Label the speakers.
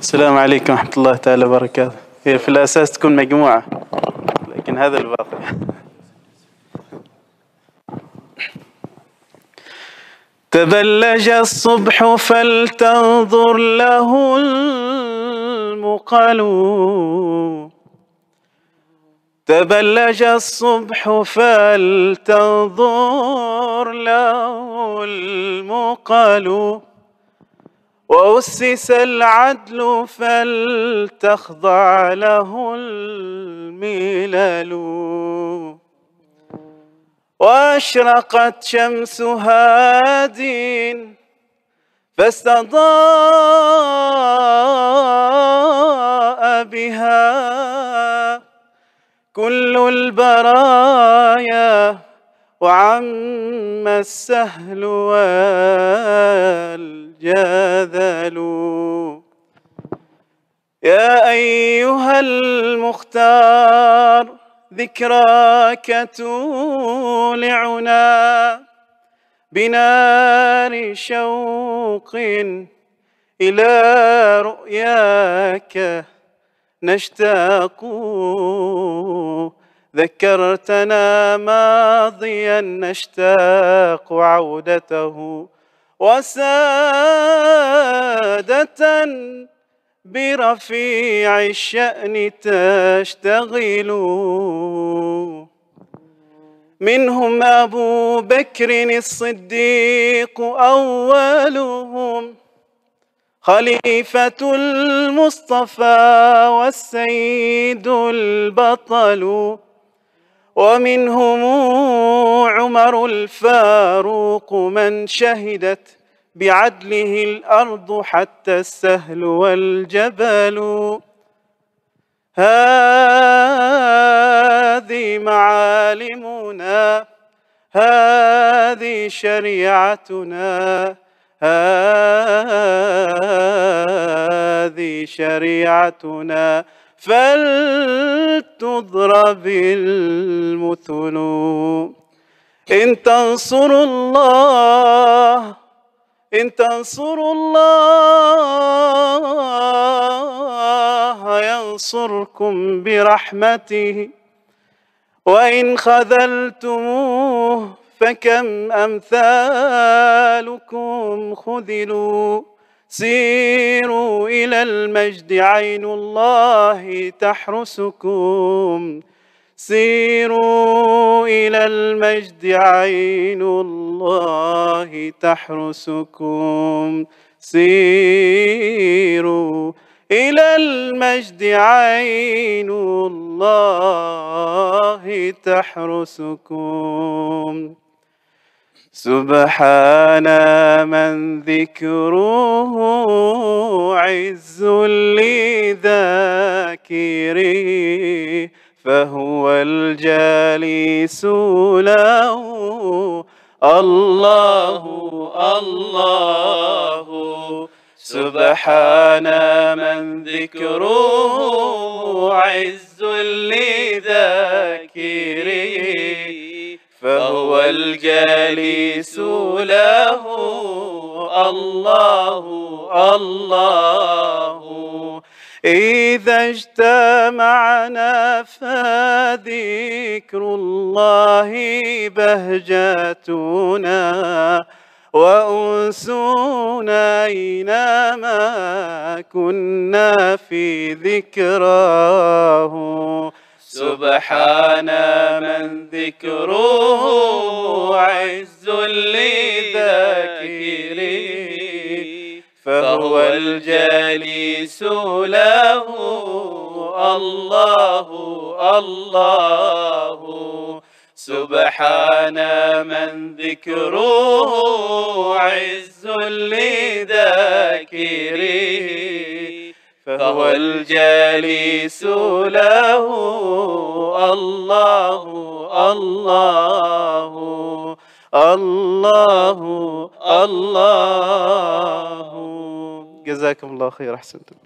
Speaker 1: السلام عليكم ورحمة الله تعالى وبركاته هي في الأساس تكون مجموعة لكن هذا الباقي تبلج الصبح فلتنظر له المقال تبلج الصبح فلتنظر له المقال وأسس العدل فلتخضع له الملل وأشرقت شمس هاد فاستضاء بها كل البرايا وعم السهل والجذل يا أيها المختار ذكراك تولعنا بنار شوق إلى رؤياك نشتاق ذكرتنا ماضيا نشتاق عودته وسادة برفيع الشأن تشتغل منهم أبو بكر الصديق أولهم خليفة المصطفى والسيد البطل ومنهم عمر الفاروق من شهدت بعدله الأرض حتى السهل والجبل هذه معالمنا هذه شريعتنا هذه شريعتنا فلتضرب المثل إن تنصروا الله إن تنصروا الله ينصركم برحمته وإن خذلتموه فكم أمثالكم خذلوا سيروا إلى المجد عين الله تحرسكم سيروا إلى المجد عين الله تحرسكم سيروا إلى المجد عين الله تحرسكم سبحان من ذكره عز لذاكره فهو الجالس له الله الله سبحان من ذكره عز لذاكره الجالس له الله الله إذا اجتمعنا فذكر الله بهجتنا وأنسنا أينما كنا في ذكراه سبحان من ذكره عز لذاكره
Speaker 2: فهو الجليس
Speaker 1: له الله الله سبحان من ذكره عز لذاكره فهو الجالس له الله الله الله الله جزاكم الله خير احسنتم